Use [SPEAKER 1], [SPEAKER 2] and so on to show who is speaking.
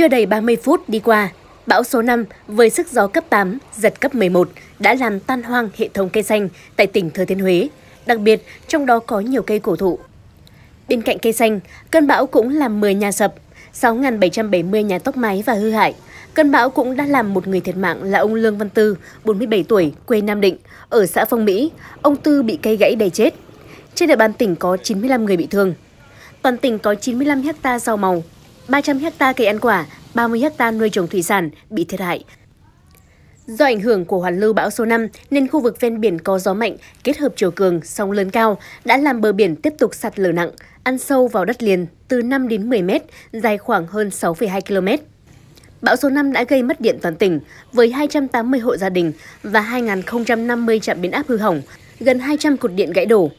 [SPEAKER 1] Chưa đầy 30 phút đi qua, bão số 5 với sức gió cấp 8, giật cấp 11 đã làm tan hoang hệ thống cây xanh tại tỉnh Thừa Thiên Huế, đặc biệt trong đó có nhiều cây cổ thụ. Bên cạnh cây xanh, cơn bão cũng làm 10 nhà sập, 6.770 nhà tốc mái và hư hại. Cơn bão cũng đã làm một người thiệt mạng là ông Lương Văn Tư, 47 tuổi, quê Nam Định, ở xã Phong Mỹ. Ông Tư bị cây gãy đầy chết. Trên địa bàn tỉnh có 95 người bị thương. Toàn tỉnh có 95 hecta rau màu, 300 ha cây ăn quả, 30 ha nuôi trồng thủy sản bị thiệt hại. Do ảnh hưởng của hoàn lưu bão số 5 nên khu vực ven biển có gió mạnh kết hợp chiều cường, sóng lớn cao đã làm bờ biển tiếp tục sạt lở nặng, ăn sâu vào đất liền từ 5 đến 10 mét, dài khoảng hơn 6,2 km. Bão số 5 đã gây mất điện toàn tỉnh với 280 hộ gia đình và 2.050 trạm biến áp hư hỏng, gần 200 cột điện gãy đổ,